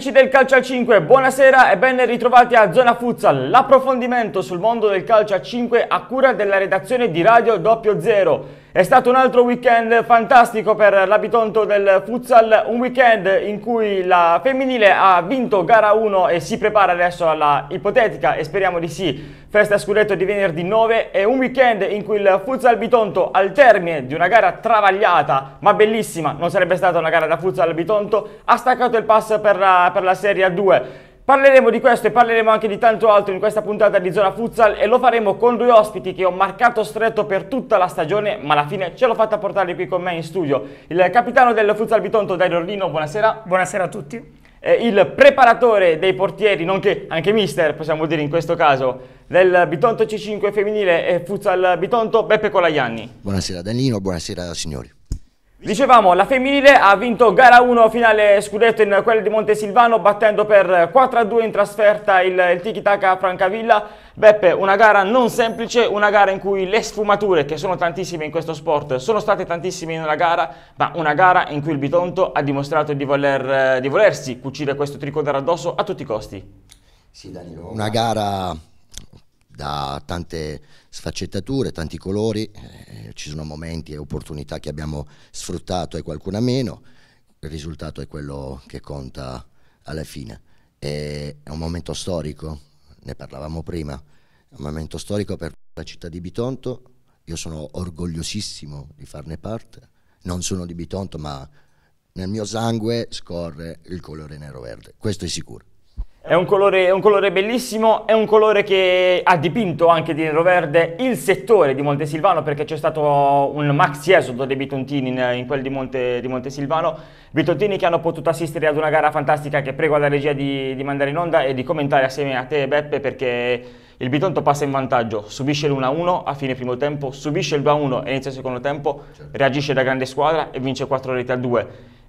amici del Calcio a 5, buonasera e ben ritrovati a Zona Futsal, l'approfondimento sul mondo del calcio a 5 a cura della redazione di Radio Doppio Zero. È stato un altro weekend fantastico per l'abitonto del futsal, un weekend in cui la femminile ha vinto gara 1 e si prepara adesso alla ipotetica e speriamo di sì, festa scudetto di venerdì 9 e un weekend in cui il futsal Bitonto al termine di una gara travagliata ma bellissima, non sarebbe stata una gara da futsal Bitonto, ha staccato il pass per la, per la Serie 2 Parleremo di questo e parleremo anche di tanto altro in questa puntata di Zona Futsal e lo faremo con due ospiti che ho marcato stretto per tutta la stagione ma alla fine ce l'ho fatta portare qui con me in studio. Il capitano del Futsal Bitonto Dario Orlino, buonasera. Buonasera a tutti. Eh, il preparatore dei portieri, nonché anche mister possiamo dire in questo caso, del Bitonto C5 femminile e Futsal Bitonto Beppe Colaianni. Buonasera Danilo, buonasera signori. Dicevamo, la femminile ha vinto gara 1 finale scudetto in quella di Montesilvano battendo per 4-2 in trasferta il, il Tiki Taka Francavilla. Beppe, una gara non semplice, una gara in cui le sfumature, che sono tantissime in questo sport, sono state tantissime in una gara, ma una gara in cui il Bitonto ha dimostrato di, voler, di volersi cucire questo tricolore addosso a tutti i costi. Sì Danilo, una gara da tante sfaccettature, tanti colori, eh, ci sono momenti e opportunità che abbiamo sfruttato e qualcuna meno, il risultato è quello che conta alla fine. E è un momento storico, ne parlavamo prima, è un momento storico per la città di Bitonto, io sono orgogliosissimo di farne parte, non sono di Bitonto ma nel mio sangue scorre il colore nero-verde, questo è sicuro. È un, colore, è un, colore, bellissimo, è un colore che ha dipinto anche di nero verde il settore di Montesilvano perché c'è stato un maxi esodo dei Bitontini in, in quel di, Monte, di, Montesilvano. Bitontini che hanno potuto assistere ad una gara fantastica che prego alla regia di, di mandare in onda e di commentare assieme a te Beppe perché il Bitonto passa in vantaggio, subisce l'1-1 a fine primo tempo, subisce il 2-1 e inizia il secondo tempo, certo. reagisce da grande squadra e vince 4 reti al 2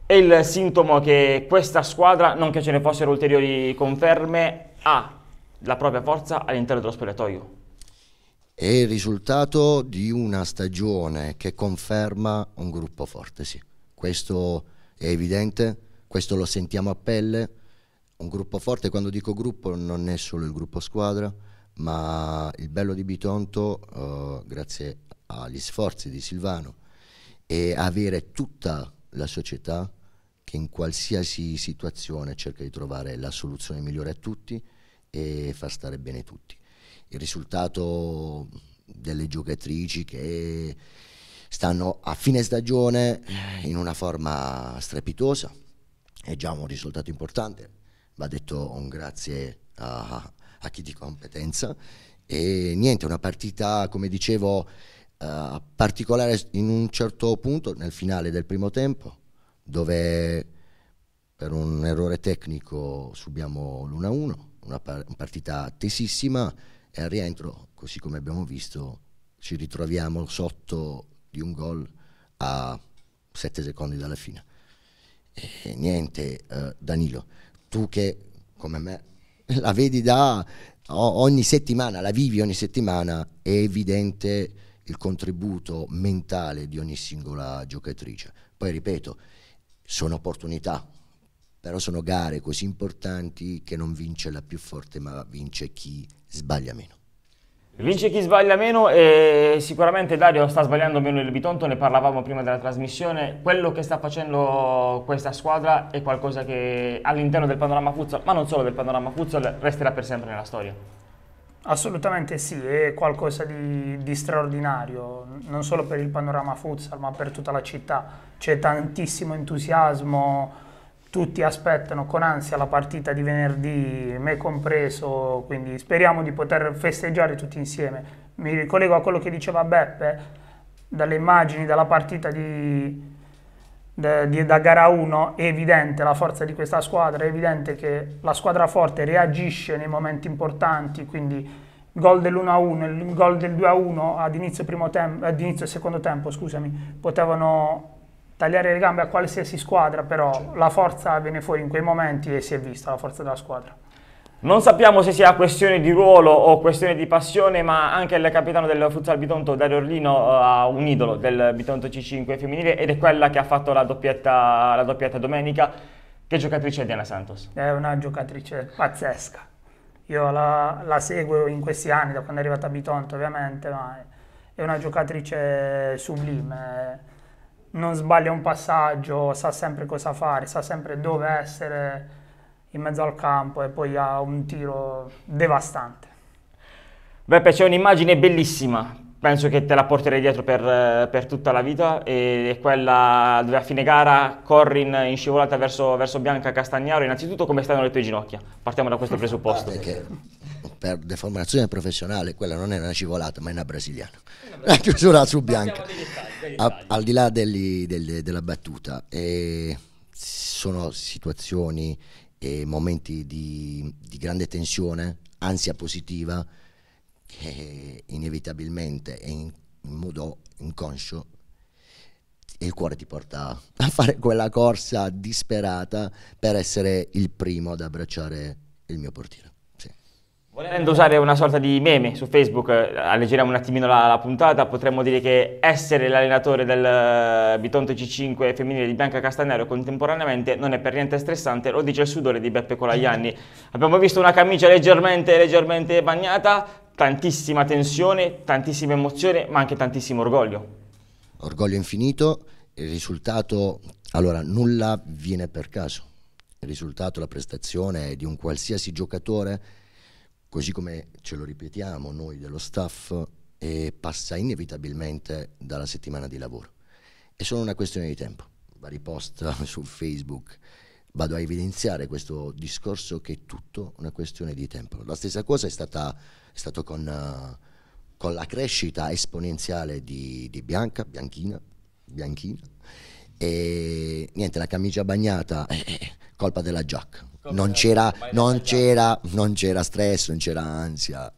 è il sintomo che questa squadra, non che ce ne fossero ulteriori conferme, ha la propria forza all'interno dello spogliatoio. È il risultato di una stagione che conferma un gruppo forte, sì. Questo è evidente, questo lo sentiamo a pelle. Un gruppo forte, quando dico gruppo non è solo il gruppo squadra, ma il bello di Bitonto, eh, grazie agli sforzi di Silvano, è avere tutta la società che in qualsiasi situazione cerca di trovare la soluzione migliore a tutti e far stare bene tutti. Il risultato delle giocatrici che stanno a fine stagione in una forma strepitosa è già un risultato importante, va detto un grazie a, a chi di competenza e niente, una partita come dicevo eh, particolare in un certo punto nel finale del primo tempo dove per un errore tecnico subiamo l'1-1, una partita tesissima e al rientro, così come abbiamo visto, ci ritroviamo sotto di un gol a 7 secondi dalla fine. E niente, eh, Danilo, tu che come me la vedi da ogni settimana, la vivi ogni settimana, è evidente il contributo mentale di ogni singola giocatrice. Poi ripeto, sono opportunità, però sono gare così importanti che non vince la più forte, ma vince chi sbaglia meno. Vince chi sbaglia meno e sicuramente Dario sta sbagliando meno il Bitonto, ne parlavamo prima della trasmissione, quello che sta facendo questa squadra è qualcosa che all'interno del panorama futsal, ma non solo del panorama futsal, resterà per sempre nella storia. Assolutamente sì, è qualcosa di, di, straordinario, non solo per il panorama futsal, ma per tutta la città. C'è tantissimo entusiasmo, tutti aspettano con ansia la partita di venerdì, me compreso, quindi speriamo di poter festeggiare tutti insieme. Mi ricollego a quello che diceva Beppe, dalle immagini della partita di, da gara 1 è evidente la forza di questa squadra, è evidente che la squadra forte reagisce nei momenti importanti, quindi il gol dell'1-1, il gol del 2-1 ad inizio, primo tem- eh, ad inizio secondo tempo, scusami, potevano tagliare le gambe a qualsiasi squadra, però certo. la forza viene fuori in quei momenti e si è vista la forza della squadra. Non sappiamo se sia questione di ruolo o questione di passione, ma anche il capitano del futsal Bitonto, Dario Orlino, eh, ha un idolo del Bitonto C5 femminile ed è quella che ha fatto la doppietta, la doppietta domenica. Che giocatrice è Diana Santos? È una giocatrice pazzesca. Io la, la seguo in questi anni, da quando è arrivata a Bitonto ovviamente, ma è una giocatrice sublime. Non sbaglia un passaggio, sa sempre cosa fare, sa sempre dove essere in mezzo al campo e poi ha un tiro devastante. Beppe, c'è un'immagine bellissima, penso che te la porterei dietro per, eh, per tutta la vita, è quella dove a fine gara corri in, in scivolata verso, verso, Bianca Castagnaro. Innanzitutto come stanno le tue ginocchia? Partiamo da questo ah, presupposto. perché per deformazione professionale quella non è una scivolata ma è una brasiliana. La chiusura su Bianca. A, al di là degli, degli, della battuta, eh, sono situazioni e momenti di, di grande tensione, ansia positiva, che inevitabilmente e in, in modo inconscio il cuore ti porta a fare quella corsa disperata per essere il primo ad abbracciare il mio portiere. Volendo usare una sorta di meme su Facebook, eh, alleggeriamo un attimino la, la puntata, potremmo dire che essere l'allenatore del eh, Bitonto C5 femminile di Bianca Castagnaro contemporaneamente non è per niente stressante, lo dice il sudore di Beppe Colaianni. Abbiamo visto una camicia leggermente, leggermente bagnata, tantissima tensione, tantissima emozione, ma anche tantissimo orgoglio. Orgoglio infinito, il risultato, allora nulla viene per caso. Il risultato, la prestazione di un qualsiasi giocatore così come ce lo ripetiamo noi dello staff, eh, passa inevitabilmente dalla settimana di lavoro. È solo una questione di tempo. Va riposta su Facebook, vado a evidenziare questo discorso che è tutto una questione di tempo. La stessa cosa è stata è stato con, uh, con, la crescita esponenziale di, di Bianca, Bianchina, Bianchina. E niente, la camicia bagnata, eh, eh colpa della giacca non c'era, non c'era, non c'era stress, non c'era ansia.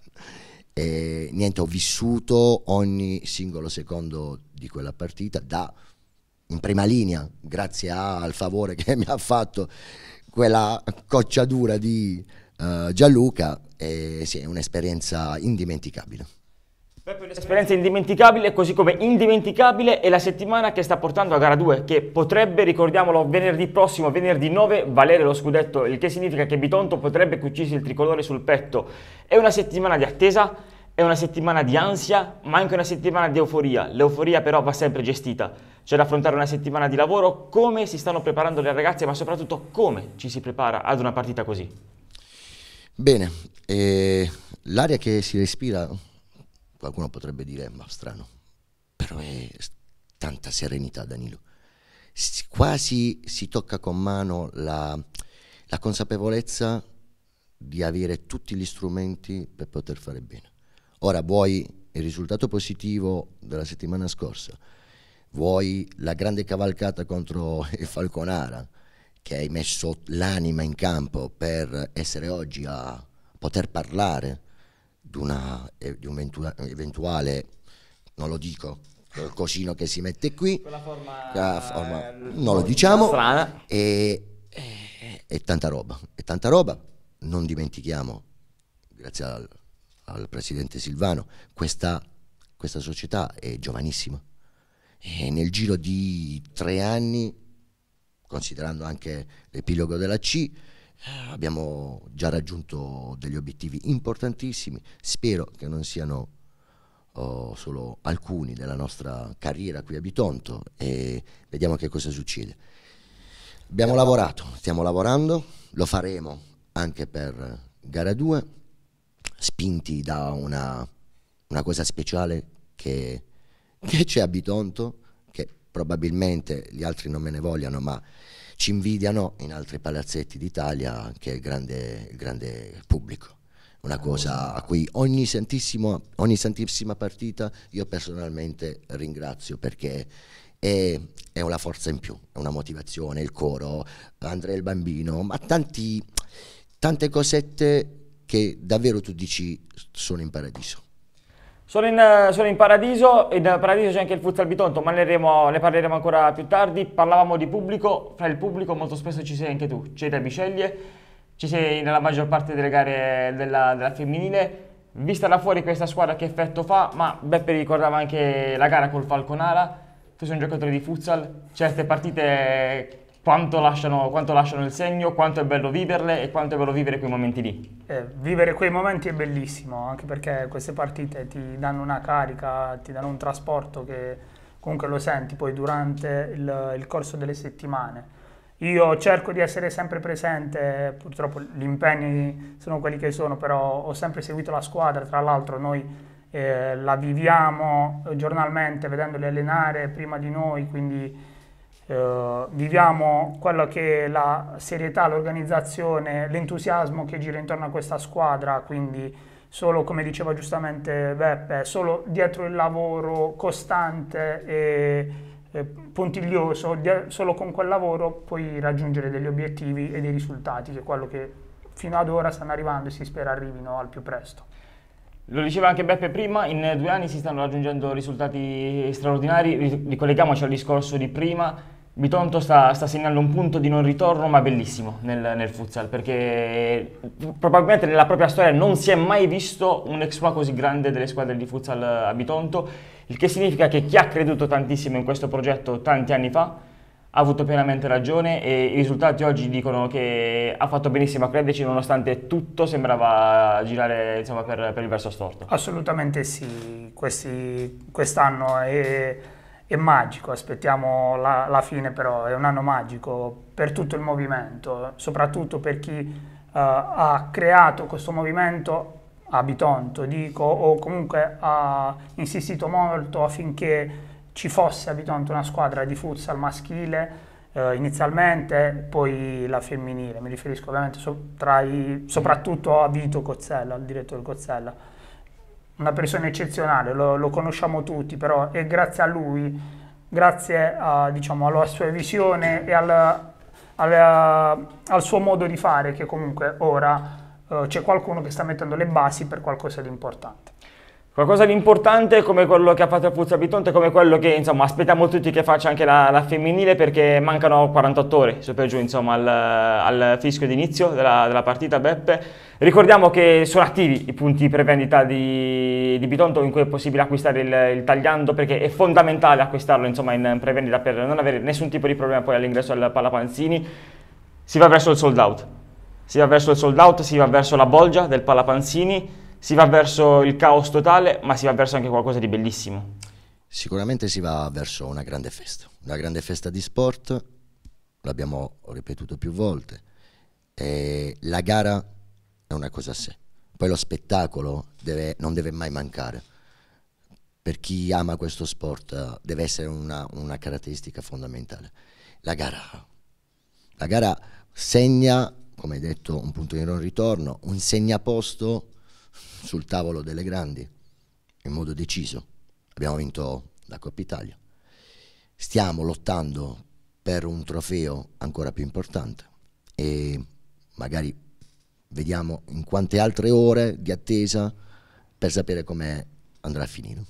E niente, ho vissuto ogni singolo secondo di quella partita da, in prima linea, grazie al favore che mi ha fatto quella cocciatura di uh, Gianluca. E, sì, è un'esperienza indimenticabile. Peppe, un'esperienza indimenticabile, così come indimenticabile è la settimana che sta portando a gara 2, che potrebbe, ricordiamolo, venerdì prossimo, venerdì 9, valere lo scudetto, il che significa che Bitonto potrebbe cucirsi il tricolore sul petto. È una settimana di attesa, è una settimana di ansia, ma anche una settimana di euforia. L'euforia però va sempre gestita. C'è da affrontare una settimana di lavoro, come si stanno preparando le ragazze, ma soprattutto come ci si prepara ad una partita così. Bene, eh, l'aria che si respira Qualcuno potrebbe dire, ma strano, però è tanta serenità Danilo. Si, quasi si tocca con mano la, la consapevolezza di avere tutti gli strumenti per poter fare bene. Ora vuoi il risultato positivo della settimana scorsa, vuoi la grande cavalcata contro il Falconara, che hai messo l'anima in campo per essere oggi a poter parlare una, eh, di un eventuale, non lo dico, eh, cosino che si mette qui, quella forma, forma non lo diciamo, strana. e, e, eh, tanta roba, e tanta roba, non dimentichiamo, grazie al, al presidente Silvano, questa, questa società è giovanissima, e nel giro di tre anni, considerando anche l'epilogo della C, Abbiamo già raggiunto degli obiettivi importantissimi, spero che non siano oh, solo alcuni della nostra carriera qui a Bitonto e vediamo che cosa succede. Abbiamo lavorato, stiamo lavorando, lo faremo anche per gara 2, spinti da una, una cosa speciale che, che c'è a Bitonto, che probabilmente gli altri non me ne vogliano, ma ci invidiano in altri palazzetti d'Italia anche il grande, il grande pubblico una cosa a cui ogni, ogni, santissima partita io personalmente ringrazio perché è, è, una forza in più, è una motivazione, il coro, Andrea il bambino, ma tanti, tante cosette che davvero tu dici sono in paradiso. Sono in, eh, sono in, paradiso, in paradiso c'è anche il futsal bitonto, ma ne, ne, parleremo ancora più tardi. Parlavamo di pubblico, fra il pubblico molto spesso ci sei anche tu, c'è da Biceglie, ci sei nella maggior parte delle gare della, della, femminile. Vista da fuori questa squadra che effetto fa, ma Beppe ricordava anche la gara col Falconara, tu sei un giocatore di futsal, certe partite quanto lasciano, quanto lasciano, il segno, quanto è bello viverle e quanto è bello vivere quei momenti lì. Eh, vivere quei momenti è bellissimo, anche perché queste partite ti danno una carica, ti danno un trasporto che comunque lo senti poi durante il, il corso delle settimane. Io cerco di essere sempre presente, purtroppo gli impegni sono quelli che sono, però ho sempre seguito la squadra, tra l'altro noi eh, la viviamo giornalmente vedendoli allenare prima di noi, quindi eh, viviamo quella che è la serietà, l'organizzazione, l'entusiasmo che gira intorno a questa squadra, quindi solo come diceva giustamente Beppe, solo dietro il lavoro costante e puntiglioso, solo con quel lavoro puoi raggiungere degli obiettivi e dei risultati, che è quello che fino ad ora stanno arrivando e si spera arrivino al più presto. Lo diceva anche Beppe prima, in due anni si stanno raggiungendo risultati straordinari, ricolleghiamoci al discorso di prima, Bitonto sta, sta segnando un punto di non ritorno ma bellissimo nel, nel, futsal perché probabilmente nella propria storia non si è mai visto un exploit così grande delle squadre di futsal a Bitonto, il che significa che chi ha creduto tantissimo in questo progetto tanti anni fa ha avuto pienamente ragione e i risultati oggi dicono che ha fatto benissimo a crederci nonostante tutto sembrava girare insomma, per, per, il verso storto. Assolutamente sì, quest'anno è, è, magico, aspettiamo la, la, fine però, è un anno magico per tutto il movimento, soprattutto per chi uh, ha creato questo movimento a Bitonto, dico, o comunque ha insistito molto affinché ci fosse a una squadra di futsal maschile eh, inizialmente, poi la femminile. Mi riferisco ovviamente so, i, soprattutto a Vito Cozzella, il direttore Cozzella. Una persona eccezionale, lo, lo conosciamo tutti, però è grazie a lui, grazie a, diciamo, alla sua visione e al, al, al suo modo di fare che comunque ora eh, c'è qualcuno che sta mettendo le basi per qualcosa di importante. Qualcosa di importante come quello che ha fatto il Puzza Bitonte, come quello che insomma, aspettiamo tutti che faccia anche la, la femminile perché mancano 48 ore su per giù insomma, al, al, fischio d'inizio della, della, partita Beppe. Ricordiamo che sono attivi i punti prevendita di, di Bitonto in cui è possibile acquistare il, il tagliando perché è fondamentale acquistarlo insomma, in prevendita per non avere nessun tipo di problema poi all'ingresso al Palapanzini. Si va verso il sold out, si va verso il sold out, si va verso la bolgia del Palapanzini si va verso il caos totale, ma si va verso anche qualcosa di bellissimo. Sicuramente si va verso una grande festa, una grande festa di sport, l'abbiamo ripetuto più volte, e la gara è una cosa a sé, poi lo spettacolo deve, non deve mai mancare, per chi ama questo sport deve essere una, una caratteristica fondamentale, la gara, la gara segna, come hai detto un punto di non ritorno, un segnaposto sul tavolo delle grandi in modo deciso. Abbiamo vinto la Coppa Italia. Stiamo lottando per un trofeo ancora più importante e magari vediamo in quante altre ore di attesa per sapere come andrà a finire.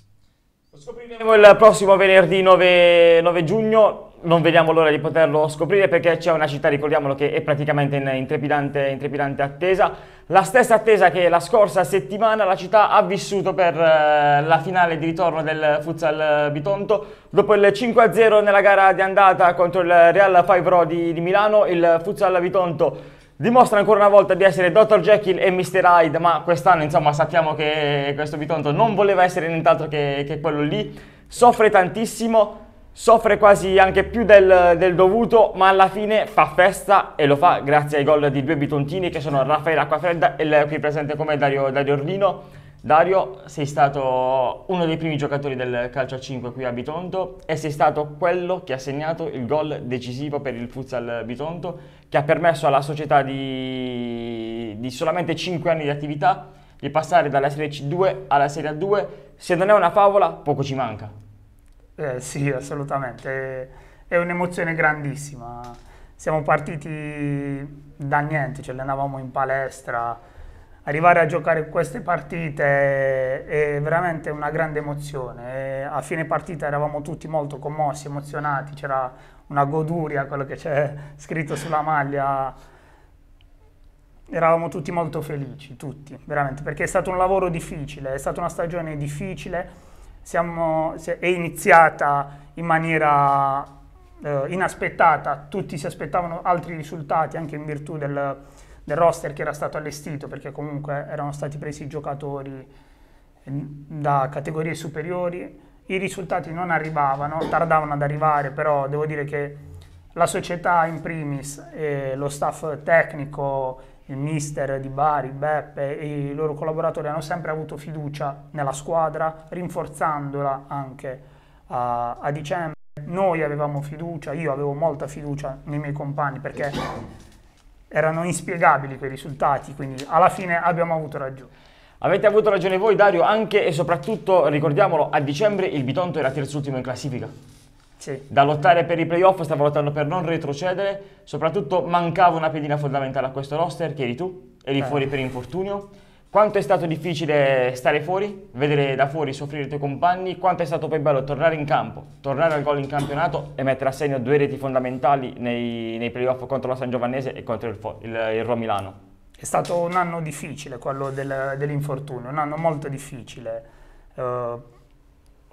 Lo scopriremo il prossimo venerdì 9, 9 giugno non vediamo l'ora di poterlo scoprire perché c'è una città, ricordiamolo, che è praticamente in, in, trepidante, in, trepidante, attesa. La stessa attesa che la scorsa settimana la città ha vissuto per eh, la finale di ritorno del Futsal Bitonto. Dopo il 5-0 nella gara di andata contro il Real Favro di, di Milano, il Futsal Bitonto dimostra ancora una volta di essere Dr. Jekyll e Mr. Hyde, ma quest'anno insomma sappiamo che questo Bitonto non voleva essere nient'altro che, che quello lì. Soffre tantissimo, soffre quasi anche più del, del, dovuto, ma alla fine fa festa e lo fa grazie ai gol di due bitontini che sono Raffaele Acquafredda e il qui presente come Dario, Dario Ordino. Dario, sei stato uno dei primi giocatori del calcio a 5 qui a Bitonto e sei stato quello che ha segnato il gol decisivo per il futsal Bitonto, che ha permesso alla società di, di solamente 5 anni di attività di passare dalla Serie C2 alla Serie A2. Se non è una favola, poco ci manca. Eh, sì, assolutamente. È, un'emozione grandissima. Siamo partiti da niente, ci andavamo in palestra. Arrivare a giocare queste partite è veramente una grande emozione. A fine partita eravamo tutti molto commossi, emozionati, c'era una goduria, quello che c'è scritto sulla maglia. Eravamo tutti molto felici, tutti, veramente, perché è stato un lavoro difficile, è stata una stagione difficile siamo, è iniziata in maniera eh, inaspettata, tutti si aspettavano altri risultati anche in virtù del, del, roster che era stato allestito perché comunque erano stati presi giocatori ehm, da categorie superiori, i risultati non arrivavano, tardavano ad arrivare, però devo dire che la società in primis e lo staff tecnico il mister di Bari, Beppe e i loro collaboratori hanno sempre avuto fiducia nella squadra, rinforzandola anche a, a dicembre. Noi avevamo fiducia, io avevo molta fiducia nei miei compagni perché erano inspiegabili quei risultati, quindi alla fine abbiamo avuto ragione. Avete avuto ragione voi Dario, anche e soprattutto, ricordiamolo, a dicembre il Bitonto era terzultimo in classifica. Sì. Da lottare per i playoff, stava lottando per non retrocedere, soprattutto mancava una pedina fondamentale a questo roster, che eri tu, eri eh. fuori per infortunio. Quanto è stato difficile stare fuori, vedere da fuori soffrire i tuoi compagni, quanto è stato poi bello tornare in campo, tornare al gol in campionato e mettere a segno due reti fondamentali nei, nei playoff contro la San Giovannese e contro il, il, il Ro Milano. È stato un anno difficile quello del, dell'infortunio, un anno molto difficile. Uh,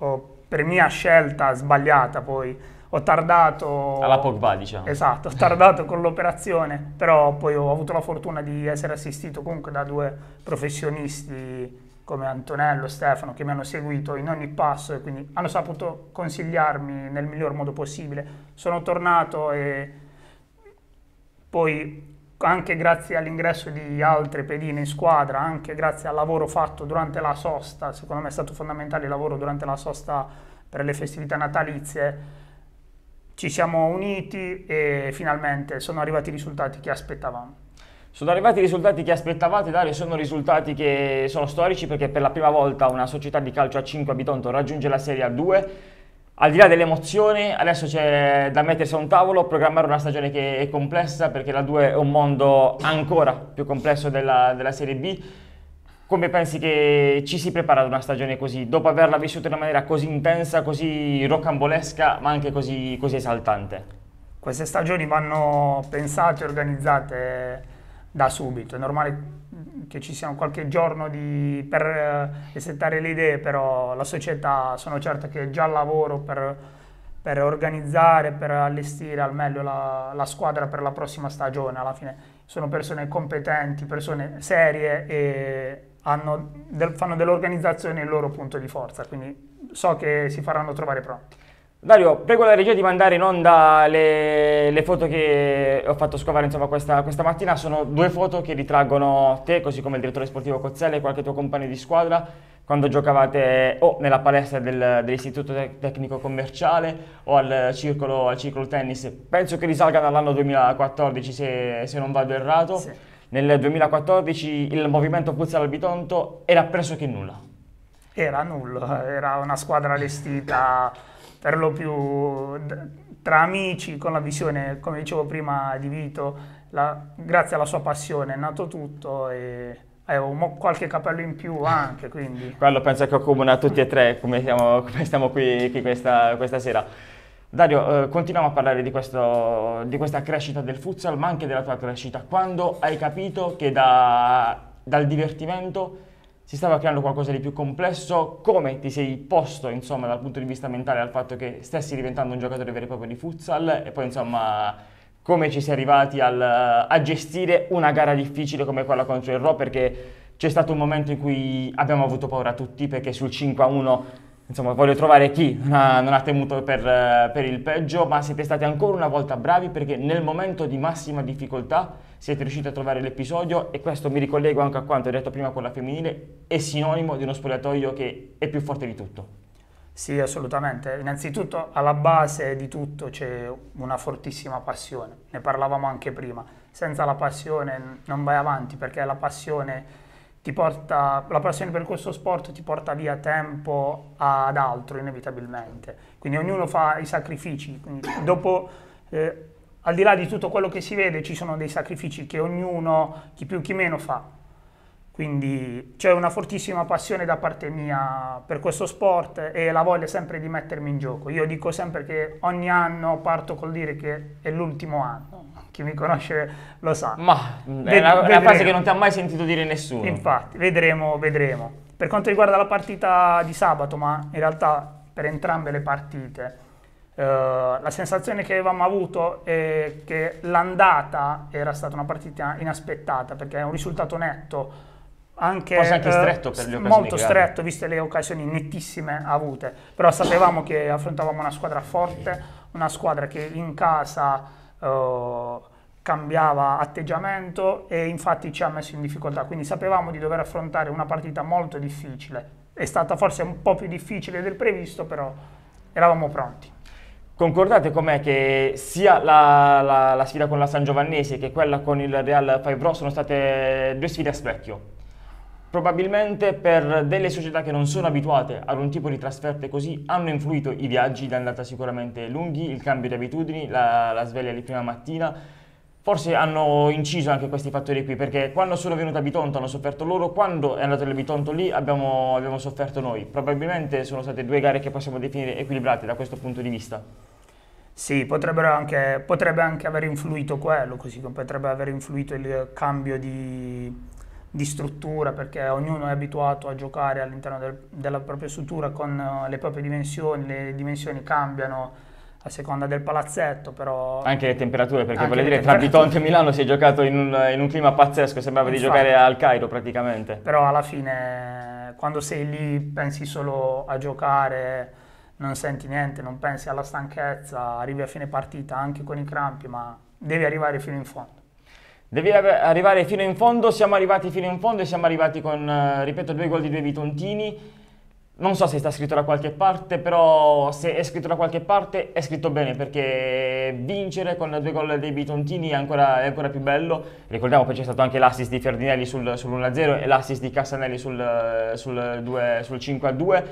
ho per mia scelta sbagliata poi, ho tardato... Alla Pogba diciamo. Esatto, ho tardato con l'operazione, però poi ho avuto la fortuna di essere assistito comunque da due professionisti come Antonello e Stefano che mi hanno seguito in ogni passo e quindi hanno saputo consigliarmi nel miglior modo possibile. Sono tornato e poi anche grazie all'ingresso di altre pedine in squadra, anche grazie al lavoro fatto durante la sosta, secondo me è stato fondamentale il lavoro durante la sosta per le festività natalizie, ci siamo uniti e finalmente sono arrivati i risultati che aspettavamo. Sono arrivati i risultati che aspettavate, Dario, sono risultati che sono storici perché per la prima volta una società di calcio a 5 a Bitonto raggiunge la Serie A2 al di là delle emozioni, adesso c'è da mettersi a un tavolo, programmare una stagione che è complessa, perché la 2 è un mondo ancora più complesso della, della Serie B. Come pensi che ci si prepara ad una stagione così, dopo averla vissuta in una maniera così intensa, così rocambolesca, ma anche così, così esaltante? Queste stagioni vanno pensate e organizzate da subito. È normale che ci sia qualche giorno di, per resettare eh, le idee, però la società sono certo che è già al lavoro per, per, organizzare, per allestire al meglio la, la, squadra per la prossima stagione. Alla fine sono persone competenti, persone serie e del, fanno dell'organizzazione il loro punto di forza, quindi so che si faranno trovare pronti. Dario, prego la regia di mandare in onda le, le foto che ho fatto scovare insomma, questa, questa, mattina. Sono due foto che ritraggono te, così come il direttore sportivo Cozzella e qualche tuo compagno di squadra, quando giocavate o nella palestra del, dell'istituto tecnico commerciale o al circolo, al circolo, tennis. Penso che risalgano all'anno 2014, se, se, non vado errato. Sì. Nel 2014 il movimento Puzza l'Albitonto era pressoché nulla. Era nulla, era una squadra allestita per lo più tra amici, con la visione, come dicevo prima, di Vito, la, grazie alla sua passione è nato tutto e avevo qualche capello in più anche, quindi... Quello penso che accomuna tutti e tre, come siamo, come stiamo qui, qui questa, questa, sera. Dario, eh, continuiamo a parlare di, questo, di, questa crescita del futsal, ma anche della tua crescita. Quando hai capito che da, dal divertimento si stava creando qualcosa di più complesso, come ti sei posto insomma dal punto di vista mentale al fatto che stessi diventando un giocatore vero e proprio di futsal e poi insomma come ci sei arrivati al, a gestire una gara difficile come quella contro il Ro perché c'è stato un momento in cui abbiamo avuto paura tutti perché sul 5 a 1 insomma voglio trovare chi non ha, non ha temuto per, per il peggio ma siete stati ancora una volta bravi perché nel momento di massima difficoltà siete riusciti a trovare l'episodio e questo mi ricollego anche a quanto detto prima con la femminile, è sinonimo di uno spogliatoio che è più forte di tutto. Sì, assolutamente. Innanzitutto alla base di tutto c'è una fortissima passione, ne parlavamo anche prima. Senza la passione non vai avanti perché la passione, porta, la passione per questo sport ti porta via tempo ad altro inevitabilmente. Quindi ognuno fa i sacrifici. Quindi dopo eh, al di là di tutto quello che si vede ci sono dei sacrifici che ognuno, chi più chi meno, fa. Quindi c'è una fortissima passione da parte mia per questo sport e la voglia sempre di mettermi in gioco. Io dico sempre che ogni anno parto col dire che è l'ultimo anno. Chi mi conosce lo sa. Ma è una, una frase che non ti ha mai sentito dire nessuno. Infatti, vedremo, vedremo. Per quanto riguarda la partita di sabato, ma in realtà per entrambe le partite, eh, la sensazione che avevamo avuto è che l'andata era stata una partita inaspettata perché è un risultato netto anche, anche eh, stretto per gli uh, molto stretto viste le occasioni nettissime avute però sapevamo che affrontavamo una squadra forte una squadra che in casa uh, cambiava atteggiamento e infatti ci ha messo in difficoltà quindi sapevamo di dover affrontare una partita molto difficile è stata forse un po' più difficile del previsto però eravamo pronti Concordate com'è che sia la, la, la, sfida con la San Giovannese che quella con il Real Faibro sono state due sfide a specchio. Probabilmente per delle società che non sono abituate ad un tipo di trasferte così hanno influito i viaggi di andata sicuramente lunghi, il cambio di abitudini, la, la sveglia di prima mattina. Forse hanno inciso anche questi fattori qui, perché quando sono venuti a Bitonto hanno sofferto loro, quando è andato il Bitonto lì abbiamo, abbiamo sofferto noi. Probabilmente sono state due gare che possiamo definire equilibrate da questo punto di vista. Sì, anche, potrebbe anche aver influito quello, così come potrebbe aver influito il cambio di, di struttura, perché ognuno è abituato a giocare all'interno del, della propria struttura con eh, le proprie dimensioni, le dimensioni cambiano a seconda del palazzetto, però... Anche le temperature, perché vuol dire tra Bitonto e Milano si è giocato in un, in un clima pazzesco, sembrava Infatti. di giocare al Cairo praticamente. Però alla fine, quando sei lì, pensi solo a giocare non senti niente, non pensi alla stanchezza, arrivi a fine partita anche con i crampi, ma devi arrivare fino in fondo. Devi arrivare fino in fondo, siamo arrivati fino in fondo e siamo arrivati con, eh, ripeto, due gol di due Vitontini. Non so se sta scritto da qualche parte, però se è scritto da qualche parte è scritto bene perché vincere con due gol dei Bitontini è ancora, è ancora più bello. Ricordiamo poi c'è stato anche l'assist di Ferdinelli sul, sull'1-0 e l'assist di Cassanelli sul, eh, sul, sul 5-2.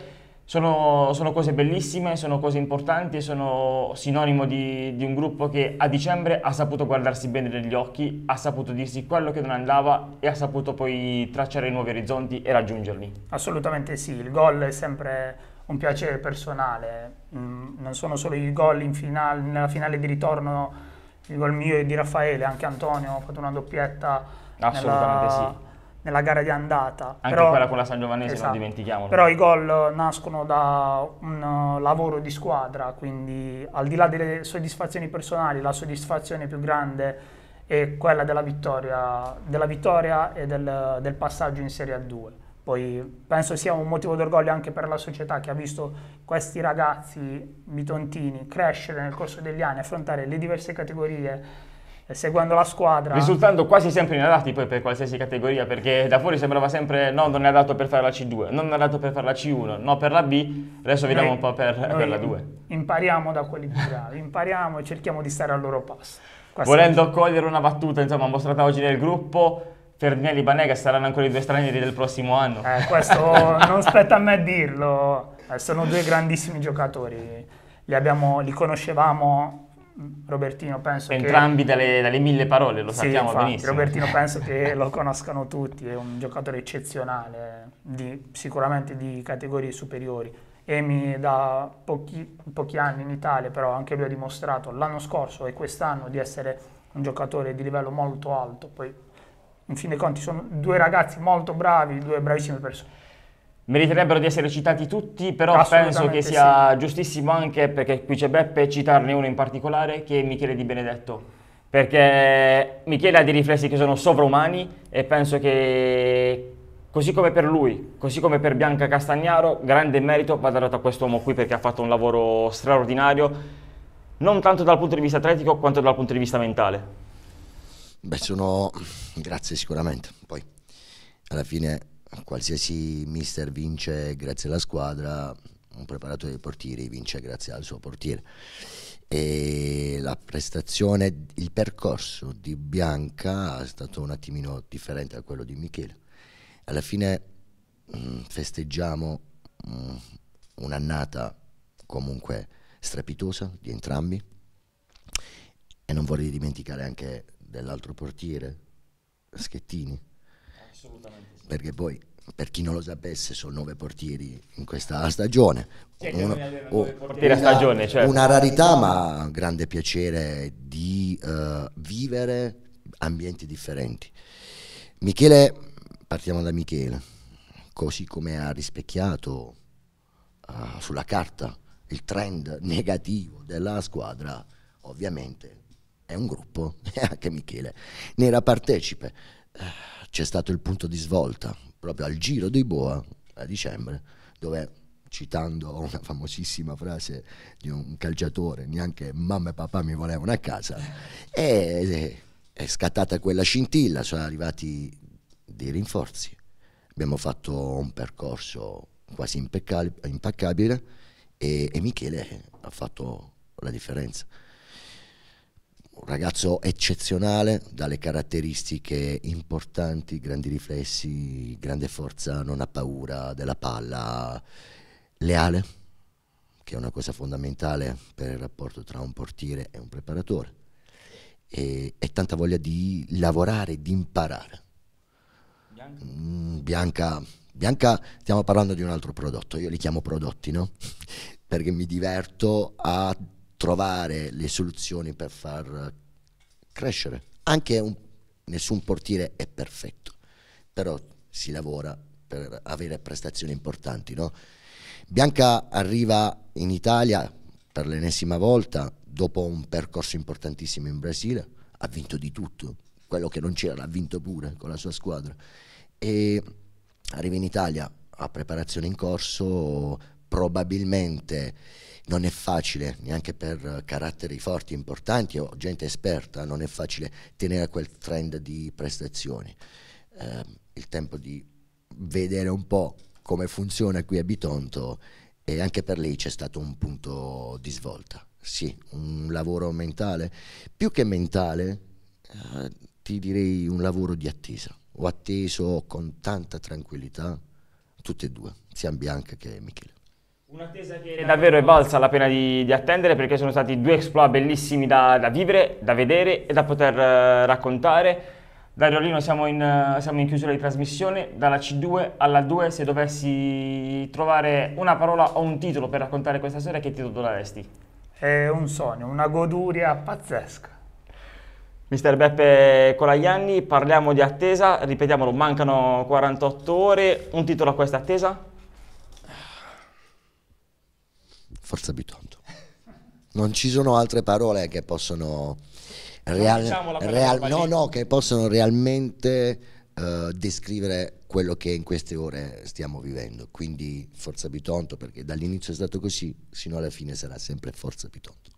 Sono, sono, cose bellissime, sono cose importanti, sono sinonimo di, di, un gruppo che a dicembre ha saputo guardarsi bene negli occhi, ha saputo dirsi quello che non andava e ha saputo poi tracciare nuovi orizzonti e raggiungerli. Assolutamente sì, il gol è sempre un piacere personale, mm, non sono solo i gol final, nella finale di ritorno, il gol mio e di Raffaele, anche Antonio ha fatto una doppietta. Assolutamente nella... sì nella gara di andata. Anche però, quella con la San Giovannese, esatto. non dimentichiamo. Però i gol nascono da un uh, lavoro di squadra, quindi al di là delle soddisfazioni personali, la soddisfazione più grande è quella della vittoria, della vittoria e del, del passaggio in Serie A2. Poi penso sia un motivo d'orgoglio anche per la società che ha visto questi ragazzi bitontini crescere nel corso degli anni, affrontare le diverse categorie eh, seguendo la squadra. Risultando quasi sempre inadatti poi per qualsiasi categoria, perché da fuori sembrava sempre no, non è adatto per fare la C2, non è adatto per fare la C1, no per la B, adesso vediamo un po' per, per la 2. Impariamo da quelli più bravi, impariamo e cerchiamo di stare al loro passo. Quasi Volendo cogliere una battuta, insomma, mostrata oggi nel gruppo, Fernelli e Banega saranno ancora i due stranieri del prossimo anno. Eh, questo non spetta a me dirlo, eh, sono due grandissimi giocatori, li, abbiamo, li conoscevamo Robertino penso Entrambi che... dalle, dalle, mille parole, lo sì, sappiamo infatti, benissimo. Robertino penso che lo conoscano tutti, è un giocatore eccezionale, di, sicuramente di categorie superiori. Emi da pochi, pochi anni in Italia, però anche lui ha dimostrato l'anno scorso e quest'anno di essere un giocatore di livello molto alto. Poi, in fin dei conti, sono due ragazzi molto bravi, due bravissime persone. Meriterebbero di essere citati tutti, però penso che sia sì. giustissimo anche, perché qui c'è Beppe, citarne uno in particolare, che è Michele Di Benedetto. Perché Michele ha dei riflessi che sono sovrumani e penso che Così come per lui, così come per Bianca Castagnaro, grande merito vada dato a questo uomo qui perché ha fatto un lavoro straordinario, non tanto dal punto di vista atletico quanto dal punto di vista mentale. Beh, sono... grazie sicuramente. Poi, alla fine, qualsiasi mister vince grazie alla squadra, un preparatore dei portieri vince grazie al suo portiere. E la prestazione, il percorso di Bianca è stato un attimino differente da quello di Michele. Alla fine mh, mm, festeggiamo mh, mm, un'annata comunque strepitosa di entrambi e non vorrei dimenticare anche dell'altro portiere, Schettini. Assolutamente perché poi per chi non lo sapesse sono nove portieri in questa stagione cioè, uno, oh, una, stagione, certo. cioè. una, rarità ma un grande piacere di uh, vivere ambienti differenti Michele partiamo da Michele così come ha rispecchiato uh, sulla carta il trend negativo della squadra ovviamente è un gruppo e anche Michele ne era partecipe uh, c'è stato il punto di svolta proprio al giro dei boa a dicembre, dove citando una famosissima frase di un calciatore, neanche mamma e papà mi volevano a casa, e è scattata quella scintilla, sono arrivati dei rinforzi. Abbiamo fatto un percorso quasi impeccabile e, e Michele ha fatto la differenza un ragazzo eccezionale, dalle caratteristiche importanti, grandi riflessi, grande forza, non ha paura della palla, leale, che è una cosa fondamentale per il rapporto tra un portiere e un preparatore, e, e tanta voglia di lavorare, di imparare. Bianca. Mm, Bianca, stiamo parlando di un altro prodotto, io li chiamo prodotti, no? Perché mi diverto a trovare le soluzioni per far crescere. Anche un, nessun portiere è perfetto, però si lavora per avere prestazioni importanti. No? Bianca arriva in Italia per l'ennesima volta dopo un percorso importantissimo in Brasile, ha vinto di tutto, quello che non c'era l'ha vinto pure con la sua squadra. E arriva in Italia a preparazione in corso, probabilmente non è facile, neanche per caratteri forti, importanti o gente esperta, non è facile tenere quel trend di prestazioni. Eh, il tempo di vedere un po' come funziona qui a Bitonto e anche per lei c'è stato un punto di svolta. Sì, un lavoro mentale, più che mentale, eh, ti direi un lavoro di attesa. Ho atteso con tanta tranquillità tutte e due, sia Bianca che Michele. Un'attesa che davvero è valsa la pena di, di, attendere perché sono stati due exploit bellissimi da, da vivere, da vedere e da poter uh, raccontare. Da Riolino siamo in, uh, siamo in chiusura di trasmissione, dalla C2 alla 2 se dovessi trovare una parola o un titolo per raccontare questa storia che titolo daresti? È un sogno, una goduria pazzesca. Mister Beppe Colagliani, parliamo di attesa, ripetiamolo, mancano 48 ore, un titolo a questa attesa? forza Bitonto. Non ci sono altre parole che possono, real, diciamo real, no, no, che possono realmente uh, descrivere quello che in queste ore stiamo vivendo. Quindi forza Bitonto, perché dall'inizio è stato così, sino alla fine sarà sempre forza Bitonto.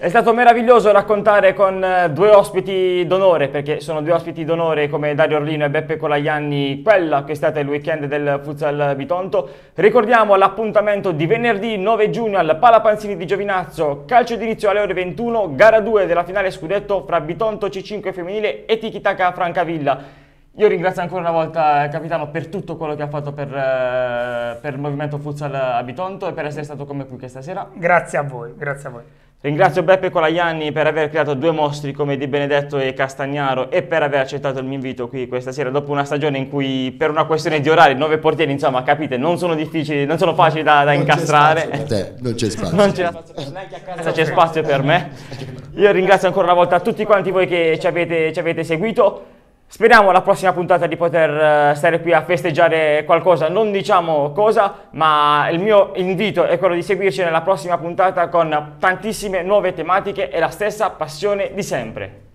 È stato meraviglioso raccontare con eh, due ospiti d'onore, perché sono due ospiti d'onore come Dario Orlino e Beppe Colaianni, quella che è stata il weekend del Futsal Bitonto. Ricordiamo l'appuntamento di venerdì 9 giugno al Palapanzini di Giovinazzo, calcio edilizio alle ore 21, gara 2 della finale scudetto fra Bitonto C5 femminile e Tikitaka Francavilla. Io ringrazio ancora una volta il eh, capitano per tutto quello che ha fatto per, eh, per il movimento futsal a Bitonto e per essere stato come qui questa sera. Grazie a voi, grazie a voi. Ringrazio Beppe Colaianni per aver creato due mostri come Di Benedetto e Castagnaro e per aver accettato il mio invito qui questa sera dopo una stagione in cui per una questione di orari nove portieri insomma capite non sono difficili, non sono facili da, da non incastrare. C'è te, non c'è spazio. non c'è spazio per neanche a casa c'è spazio per me. Io ringrazio ancora una volta tutti quanti voi che ci avete, ci avete seguito. Speriamo la prossima puntata di poter eh, stare qui a festeggiare qualcosa, non diciamo cosa, ma il mio invito è quello di seguirci nella prossima puntata con tantissime nuove tematiche e la stessa passione di sempre.